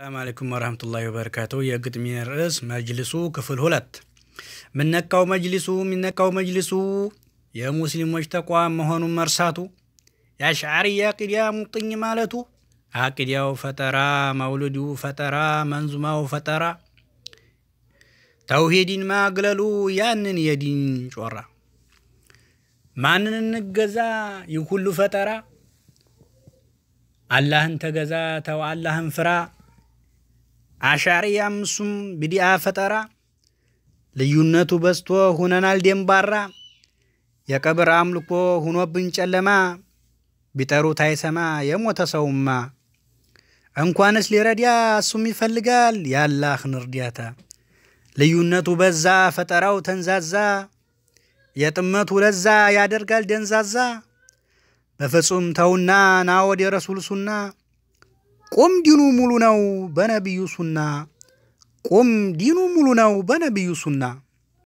السلام عليكم ورحمة الله وبركاته يا قد من الرئيس مجلسو كفل هلت من نكاو مجلسو من نكاو مجلسو يا مسلم واشتقوا مهون مرساتو يا شعري يا قريا مطني مالتو يا فترة مولدو فترة منظومة فترة توحيدين ما قللو يانن يدين شورا ما እንገዛ? يكل ሁሉ الله አላህን ተገዛ ተው፣ አላህን አሻሪያ ምሱም ቢዲያ ፈጠራ ልዩነቱ በዝቶ ሁነናል ደንባራ። የቀብር አምልኮ ሁኖብን ጨለማ ቢጠሩት አይሰማ የሞተ ሰውማ። እንኳንስ ሊረዳ እሱም ይፈልጋል ያላህን እርዳታ። ልዩነቱ በዛ ፈጠራው ተንዛዛ የጥመቱ ለዛ ያደርጋል ደንዛዛ። በፍጹም ተውና ናወድ የረሱል ሱና ቆምዲኑ ሙሉ ነው በነቢዩ ሱና ቆምዲኑ ሙሉ ነው በነቢዩ ሱና